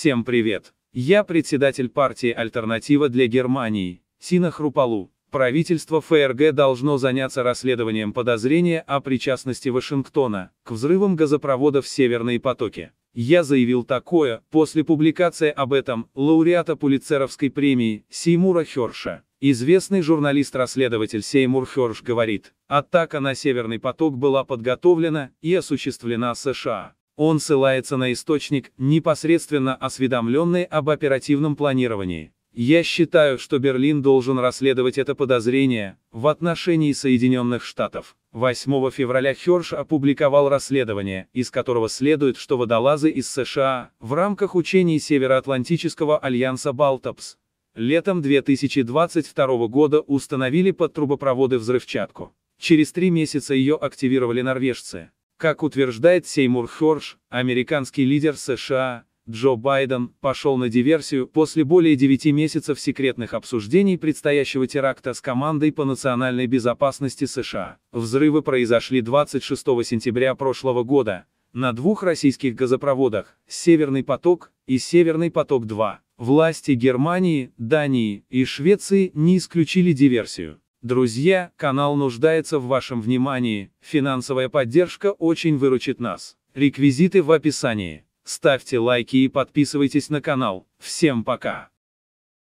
Всем привет! Я председатель партии «Альтернатива для Германии» Сина Хрупалу. Правительство ФРГ должно заняться расследованием подозрения о причастности Вашингтона к взрывам газопроводов «Северные потоки». Я заявил такое после публикации об этом лауреата Пулицеровской премии Сеймура Херша. Известный журналист-расследователь Сеймур Херш говорит, атака на Северный поток была подготовлена и осуществлена США. Он ссылается на источник, непосредственно осведомленный об оперативном планировании. Я считаю, что Берлин должен расследовать это подозрение в отношении Соединенных Штатов. 8 февраля Херш опубликовал расследование, из которого следует, что водолазы из США в рамках учений Североатлантического альянса «Балтопс» летом 2022 года установили под трубопроводы взрывчатку. Через три месяца ее активировали норвежцы. Как утверждает Сеймур Хорш, американский лидер США, Джо Байден, пошел на диверсию после более 9 месяцев секретных обсуждений предстоящего теракта с командой по национальной безопасности США. Взрывы произошли 26 сентября прошлого года на двух российских газопроводах «Северный поток» и «Северный поток-2». Власти Германии, Дании и Швеции не исключили диверсию. Друзья, канал нуждается в вашем внимании, финансовая поддержка очень выручит нас. Реквизиты в описании. Ставьте лайки и подписывайтесь на канал. Всем пока!